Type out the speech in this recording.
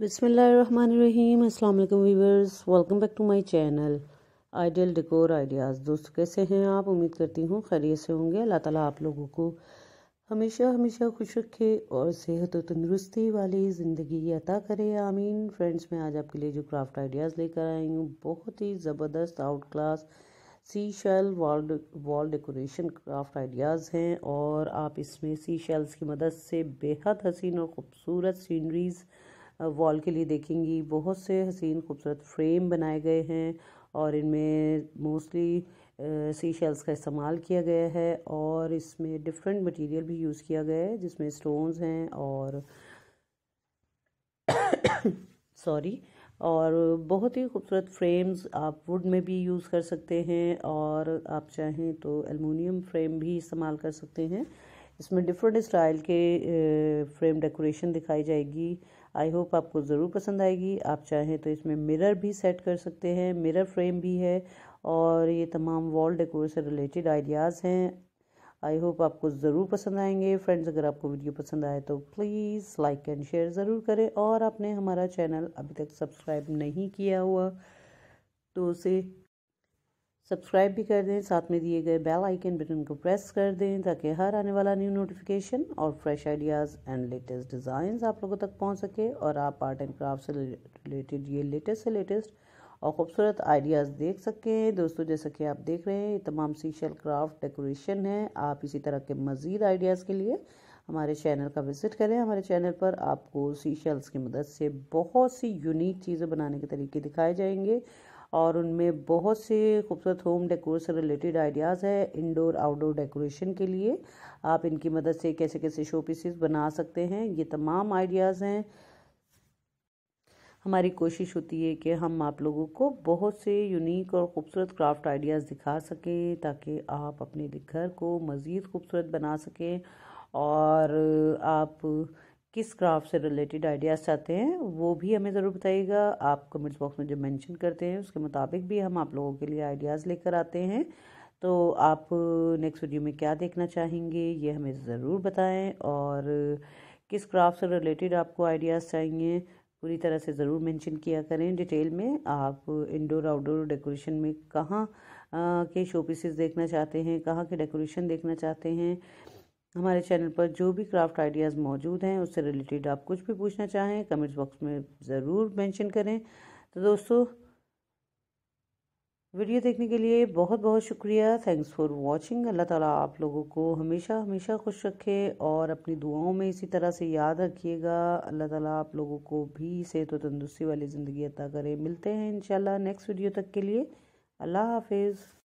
बिसमीम अल्लाम viewers welcome back to my channel ideal decor ideas दोस्तों कैसे हैं आप उम्मीद करती हूँ खैरियत से होंगे अल्लाह ताला आप लोगों को हमेशा हमेशा खुश रखे और सेहत और तंदुरुस्ती वाली ज़िंदगी अता करे आमीन फ्रेंड्स मैं आज आपके लिए जो क्राफ्ट आइडियाज़ लेकर आई हूँ बहुत ही ज़बरदस्त outclass sea shell wall wall decoration craft ideas हैं और आप इसमें सी शेल्स की मदद से बेहद हसीन और ख़ूबसूरत सीनरीज़ वॉल के लिए देखेंगी बहुत से हसीन खूबसूरत फ्रेम बनाए गए हैं और इनमें मोस्टली सी शेल्स का इस्तेमाल किया गया है और इसमें डिफरेंट मटेरियल भी यूज़ किया गया है जिसमें स्टोन्स हैं और सॉरी और बहुत ही खूबसूरत फ्रेम्स आप वुड में भी यूज़ कर सकते हैं और आप चाहें तो एलमिनियम फ्रेम भी इस्तेमाल कर सकते हैं इसमें डिफरेंट स्टाइल के फ्रेम डेकोरेशन दिखाई जाएगी आई होप आपको ज़रूर पसंद आएगी आप चाहें तो इसमें मिरर भी सेट कर सकते हैं मिरर फ्रेम भी है और ये तमाम वॉल डेकोर से रिलेटेड आइडियाज़ हैं आई होप आपको ज़रूर पसंद आएंगे फ्रेंड्स अगर आपको वीडियो पसंद आए तो प्लीज़ लाइक एंड शेयर ज़रूर करें और आपने हमारा चैनल अभी तक सब्सक्राइब नहीं किया हुआ तो उसे सब्सक्राइब भी कर दें साथ में दिए गए बेल आइकन बटन को प्रेस कर दें ताकि हर आने वाला न्यू नोटिफिकेशन और fresh ideas and latest designs आप लोगों तक पहुंच सके और आप आर्ट एंड क्राफ्ट से रिलेटेड ये लेटेस्ट से लेटेस्ट और ख़ूबसूरत आइडियाज़ देख सकें दोस्तों जैसा कि आप देख रहे हैं ये तमाम सीशल क्राफ्ट डेकोरेशन है आप इसी तरह के मज़ीद आइडियाज़ के लिए हमारे चैनल का विज़िट करें हमारे चैनल पर आपको सी की मदद से बहुत सी यूनिक चीज़ें बनाने के तरीके दिखाए जाएंगे और उनमें बहुत से खूबसूरत होम डेकोर से रिलेटेड आइडियाज़ है इंडोर आउटडोर डेकोरेशन के लिए आप इनकी मदद से कैसे कैसे शो पीसीस बना सकते हैं ये तमाम आइडियाज़ हैं हमारी कोशिश होती है कि हम आप लोगों को बहुत से यूनिक और ख़ूबसूरत क्राफ्ट आइडियाज़ दिखा सकें ताकि आप अपने घर को मज़ीद खूबसूरत बना सकें और आप किस क्राफ्ट से रिलेटेड आइडियाज़ चाहते हैं वो भी हमें ज़रूर बताइएगा आप कमेंट्स बॉक्स में जो मेंशन करते हैं उसके मुताबिक भी हम आप लोगों के लिए आइडियाज़ लेकर आते हैं तो आप नेक्स्ट वीडियो में क्या देखना चाहेंगे ये हमें ज़रूर बताएं और किस क्राफ्ट से रिलेटेड आपको आइडियाज़ चाहिए पूरी तरह से ज़रूर मैंशन किया करें डिटेल में आप इनडोर आउटडोर डेकोरेशन में कहाँ के शो पीसेस देखना चाहते हैं कहाँ के डेकोरेशन देखना चाहते हैं हमारे चैनल पर जो भी क्राफ्ट आइडियाज़ मौजूद हैं उससे रिलेटेड आप कुछ भी पूछना चाहें कमेंट्स बॉक्स में ज़रूर मेंशन करें तो दोस्तों वीडियो देखने के लिए बहुत बहुत शुक्रिया थैंक्स फॉर वाचिंग अल्लाह ताला आप लोगों को हमेशा हमेशा खुश रखे और अपनी दुआओं में इसी तरह से याद रखिएगा अल्लाह ताला आप लोगों को भी सेहत व तंदुरुस्ती वाली ज़िंदगी अता करे मिलते हैं इंशाल्लाह नेक्स्ट वीडियो तक के लिए अल्लाह हाफिज़